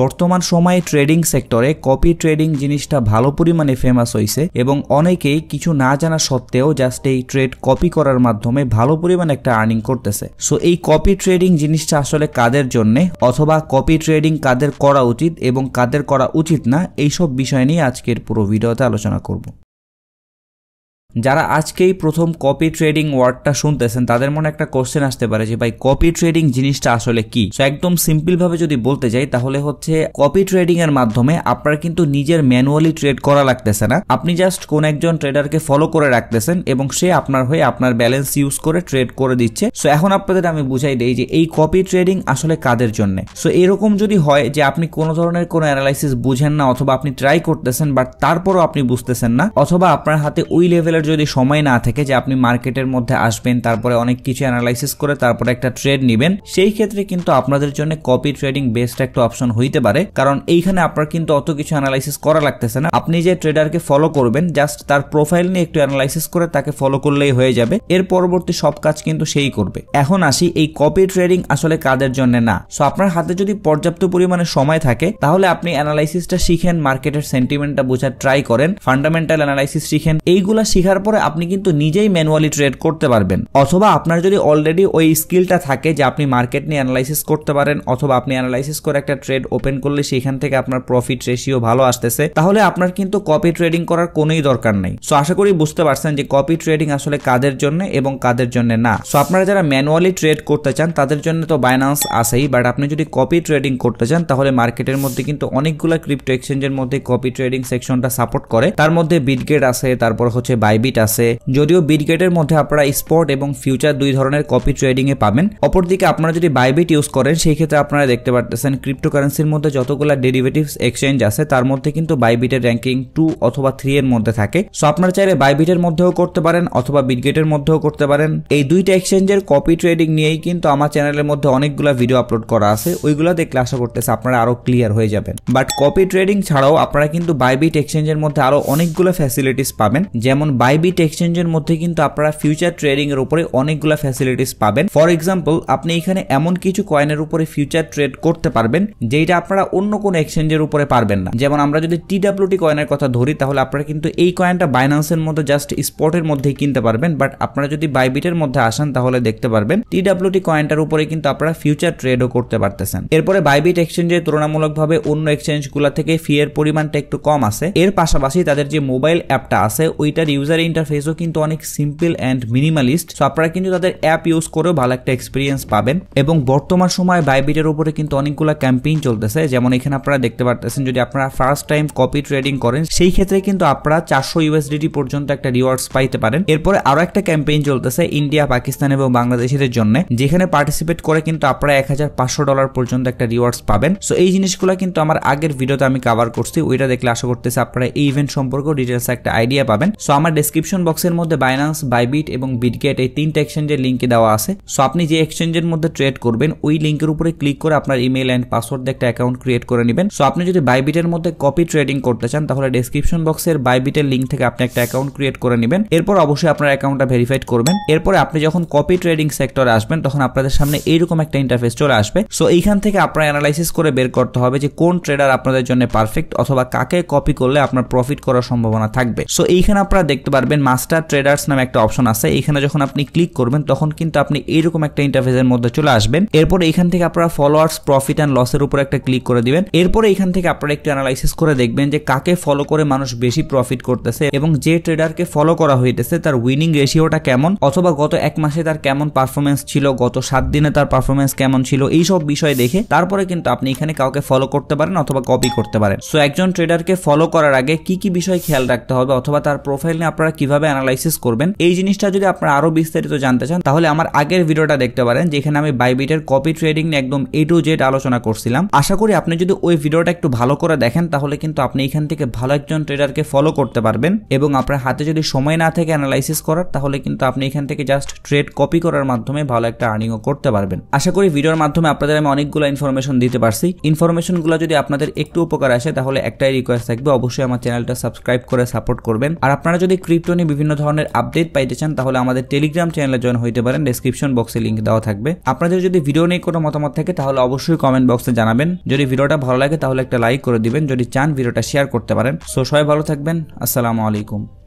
বর্তমান সময়ে ট্রেডিং সেক্টরে কপি ট্রেডিং জিনিসটা ভালো পরিমাণে ফেমাস হয়েছে এবং অনেকেই কিছু না জানা সত্ত্বেও জাস্ট এই ট্রেড কপি করার মাধ্যমে ভালো পরিমাণে একটা আর্নিং করতেছে সো এই কপি ট্রেডিং জিনিসটা আসলে কাদের জন্য অথবা কপি ট্রেডিং কাদের করা উচিত এবং কাদের করা উচিত না এইসব বিষয় নিয়ে আজকের পুরো ভিডিওতে আলোচনা করব যারা আজকেই প্রথম কপি ট্রেডিং ওয়ার্ডটা শুনতেছেন তাদের মনে একটা কোশ্চেন আসতে পারে যে ভাই কপি ট্রেডিং জিনিসটা আসলে কি সো একদম সিম্পল ভাবে যদি বলতে যাই তাহলে হচ্ছে কপি ট্রেডিং এর মাধ্যমে আপনার কিন্তু নিজের ম্যানুয়ালি ট্রেড করা লাগতেছে না আপনি জাস্ট কোন একজন ট্রেডারকে ফলো করে রাখতেছেন এবং সে আপনার হয়ে আপনার ব্যালেন্স ইউজ করে ট্রেড করে দিচ্ছে সো এখন আপনাদের আমি বুঝাই দেই যে এই কপি ট্রেডিং আসলে কাদের জন্য সো এরকম যদি হয় যে আপনি কোন ধরনের কোনো অ্যানালাইসিস বুঝেন না অথবা আপনি ট্রাই করতেছেন বাট তারপরও আপনি বুঝতেছেন না অথবা আপনার হাতে ওই লেভেলের যদি সময় না থাকে যে আপনি মার্কেটের মধ্যে আসবেন তারপরে অনেক কিছু অ্যানালাইসিস করে তারপরে একটা ট্রেড নেবেন সেই ক্ষেত্রে কিন্তু আপনাদের জন্য কপি ট্রেডিং বেস্ট একটা অপশন হইতে পারে কারণ এইখানে আপনার কিন্তু অত কিছু অ্যানালাইসিস করা লাগতেছে না আপনি যে ট্রেডারকে ফলো করবেন জাস্ট তার প্রোফাইল নিয়ে একটু অ্যানালাইসিস করে তাকে ফলো করলেই হয়ে যাবে এর পরবর্তী সব কাজ কিন্তু সেই করবে এখন আসি এই কপি ট্রেডিং আসলে কাদের জন্য না সো আপনার হাতে যদি পর্যাপ্ত পরিমাণে সময় থাকে তাহলে আপনি অ্যানালাইসিসটা শিখেন মার্কেটের সেন্টিমেন্টটা বোঝার ট্রাই করেন ফান্ডামেন্টাল অ্যানালাইসিস শিখেন এইগুলা শিখার শেখার পরে আপনি কিন্তু নিজেই ম্যানুয়ালি ট্রেড করতে পারবেন অথবা আপনার যদি অলরেডি ওই স্কিলটা থাকে যে আপনি মার্কেট নিয়ে অ্যানালাইসিস করতে পারেন অথবা আপনি অ্যানালাইসিস করে একটা ট্রেড ওপেন করলে সেখান থেকে আপনার প্রফিট রেশিও ভালো আসতেছে তাহলে আপনার কিন্তু কপি ট্রেডিং করার কোনোই দরকার নেই সো আশা করি বুঝতে পারছেন যে কপি ট্রেডিং আসলে কাদের জন্য এবং কাদের জন্য না সো আপনারা যারা ম্যানুয়ালি ট্রেড করতে চান তাদের জন্য তো বাইনান্স আসেই বাট আপনি যদি কপি ট্রেডিং করতে চান তাহলে মার্কেটের মধ্যে কিন্তু অনেকগুলো ক্রিপ্টো এক্সচেঞ্জের মধ্যে কপি ট্রেডিং সেকশনটা সাপোর্ট করে তার মধ্যে বিটগেট আছে তারপর হচ্ছে বাই হ্যাবিট আছে যদিও বিটগেটের মধ্যে আপনারা স্পট এবং ফিউচার দুই ধরনের কপি ট্রেডিংয়ে পাবেন অপরদিকে আপনারা যদি বাইবিট ইউজ করেন সেই ক্ষেত্রে আপনারা দেখতে পারতেছেন ক্রিপ্টোকারেন্সির মধ্যে যতগুলো ডেরিভেটিভস এক্সচেঞ্জ আছে তার মধ্যে কিন্তু বাইবিটের র্যাঙ্কিং টু অথবা থ্রি এর মধ্যে থাকে সো আপনারা চাইলে বাইবিটের মধ্যেও করতে পারেন অথবা বিটগেটের মধ্যেও করতে পারেন এই দুইটা এক্সচেঞ্জের কপি ট্রেডিং নিয়েই কিন্তু আমার চ্যানেলের মধ্যে অনেকগুলো ভিডিও আপলোড করা আছে ওইগুলো দেখলে আশা করতেছে আপনারা আরও ক্লিয়ার হয়ে যাবেন বাট কপি ট্রেডিং ছাড়াও আপনারা কিন্তু বাইবিট এক্সচেঞ্জের মধ্যে আরও অনেকগুলো ফ্যাসিলিটিস পাবেন যেমন বাই বাইবিট এক্সচেঞ্জের মধ্যে কিন্তু আপনারা ফিউচার ট্রেডিং এর উপরে অনেকগুলো ফ্যাসিলিটিস পাবেন ফর এক্সাম্পল আপনি এখানে এমন কিছু কয়েনের উপরে ফিউচার ট্রেড করতে পারবেন যেটা আপনারা অন্য কোনো এক্সচেঞ্জের উপরে পারবেন না যেমন আমরা যদি টি কয়েনের কথা ধরি তাহলে আপনারা কিন্তু এই কয়েনটা বাইন্যান্সের মধ্যে জাস্ট স্পটের মধ্যেই কিনতে পারবেন বাট আপনারা যদি বাইবিটের মধ্যে আসেন তাহলে দেখতে পারবেন টি কয়েনটার উপরে কিন্তু আপনারা ফিউচার ট্রেডও করতে পারতেছেন এরপরে বাইবিট এক্সচেঞ্জে তুলনামূলকভাবে অন্য এক্সচেঞ্জগুলো থেকে ফি এর পরিমাণটা একটু কম আছে এর পাশাপাশি তাদের যে মোবাইল অ্যাপটা আছে ওইটার ইউজার ইন্টারফেসও কিন্তু অনেক সিম্পল অ্যান্ড মিনিমালিস্ট সো আপনারা কিন্তু তাদের অ্যাপ ইউজ করেও ভালো একটা এক্সপিরিয়েন্স পাবেন এবং বর্তমান সময় বাইবিটের উপরে কিন্তু অনেকগুলো ক্যাম্পেইন চলতেছে যেমন এখানে আপনারা দেখতে পারতেছেন যদি আপনারা ফার্স্ট টাইম কপি ট্রেডিং করেন সেই ক্ষেত্রে কিন্তু আপনারা চারশো ইউএসডিটি পর্যন্ত একটা রিওয়ার্ডস পাইতে পারেন এরপরে আরও একটা ক্যাম্পেইন চলতেছে ইন্ডিয়া পাকিস্তান এবং বাংলাদেশের জন্য যেখানে পার্টিসিপেট করে কিন্তু আপনারা এক ডলার পর্যন্ত একটা রিওয়ার্ডস পাবেন সো এই জিনিসগুলো কিন্তু আমার আগের ভিডিওতে আমি কাভার করছি ওইটা দেখলে আশা করতেছি আপনারা এই ইভেন্ট সম্পর্কে ডিটেলস একটা আইডিয়া পাবেন সো আমার ডেসক্রিপশন বক্সের মধ্যে বাইনান্স বাইবিট এবং বিটগেট এই তিনটে এক্সচেঞ্জের লিঙ্কে দেওয়া আছে সো আপনি যে এক্সচেঞ্জের মধ্যে ট্রেড করবেন ওই লিঙ্কের উপরে ক্লিক করে আপনার ইমেল অ্যান্ড পাসওয়ার্ড দিয়ে একটা অ্যাকাউন্ট ক্রিয়েট করে নেবেন সো আপনি যদি বাইবিটের মধ্যে কপি ট্রেডিং করতে চান তাহলে ডেসক্রিপশন বক্সের বাইবিটের লিঙ্ক থেকে আপনি একটা অ্যাকাউন্ট ক্রিয়েট করে নেবেন এরপর অবশ্যই আপনার অ্যাকাউন্টটা ভেরিফাইড করবেন এরপরে আপনি যখন কপি ট্রেডিং সেক্টরে আসবেন তখন আপনাদের সামনে এইরকম একটা ইন্টারফেস চলে আসবে সো এইখান থেকে আপনার অ্যানালাইসিস করে বের করতে হবে যে কোন ট্রেডার আপনাদের জন্য পারফেক্ট অথবা কাকে কপি করলে আপনার প্রফিট করার সম্ভাবনা থাকবে সো এইখানে আপনারা দেখতে পারবেন মাস্টার ট্রেডার্স নামে একটা অপশন আছে এখানে যখন আপনি ক্লিক করবেন তখন কিন্তু আপনি এইরকম একটা ইন্টারফেসের মধ্যে চলে আসবেন এরপর এখান থেকে আপনারা ফলোয়ার্স প্রফিট অ্যান্ড লসের উপর একটা ক্লিক করে দিবেন এরপরে এখান থেকে আপনারা একটু অ্যানালাইসিস করে দেখবেন যে কাকে ফলো করে মানুষ বেশি প্রফিট করতেছে এবং যে ট্রেডারকে ফলো করা হইতেছে তার উইনিং রেশিওটা কেমন অথবা গত এক মাসে তার কেমন পারফরমেন্স ছিল গত সাত দিনে তার পারফরমেন্স কেমন ছিল এই সব বিষয় দেখে তারপরে কিন্তু আপনি এখানে কাউকে ফলো করতে পারেন অথবা কপি করতে পারেন সো একজন ট্রেডারকে ফলো করার আগে কি কি বিষয় খেয়াল রাখতে হবে অথবা তার প্রোফাইল নিয়ে আপনারা কিভাবে অ্যানালাইসিস করবেন এই জিনিসটা যদি আপনারা আরও বিস্তারিত জানতে চান তাহলে আমার আগের ভিডিওটা দেখতে পারেন যেখানে আমি বাইবিটের কপি ট্রেডিং নিয়ে একদম এ টু জেড আলোচনা করছিলাম আশা করি আপনি যদি ওই ভিডিওটা একটু ভালো করে দেখেন তাহলে কিন্তু আপনি এখান থেকে ভালো একজন ট্রেডারকে ফলো করতে পারবেন এবং আপনার হাতে যদি সময় না থাকে অ্যানালাইসিস করার তাহলে কিন্তু আপনি এখান থেকে জাস্ট ট্রেড কপি করার মাধ্যমে ভালো একটা আর্নিংও করতে পারবেন আশা করি ভিডিওর মাধ্যমে আপনাদের আমি অনেকগুলো ইনফরমেশন দিতে পারছি ইনফরমেশনগুলো যদি আপনাদের একটু উপকার আসে তাহলে একটাই রিকোয়েস্ট থাকবে অবশ্যই আমার চ্যানেলটা সাবস্ক্রাইব করে সাপোর্ট করবেন আর আপনারা যদি ক্রিপ্টো নিয়ে বিভিন্ন ধরনের আপডেট পাইতে চান তাহলে আমাদের টেলিগ্রাম চ্যানেলে জয়েন হইতে পারেন ডেসক্রিপশন বক্সে লিঙ্ক দেওয়া থাকবে আপনাদের যদি ভিডিও নিয়ে কোনো মতামত থাকে তাহলে অবশ্যই কমেন্ট বক্সে জানাবেন যদি ভিডিওটা ভালো লাগে তাহলে একটা লাইক করে দিবেন যদি চান ভিডিওটা শেয়ার করতে পারেন সো সবাই ভালো থাকবেন আসসালামু আলাইকুম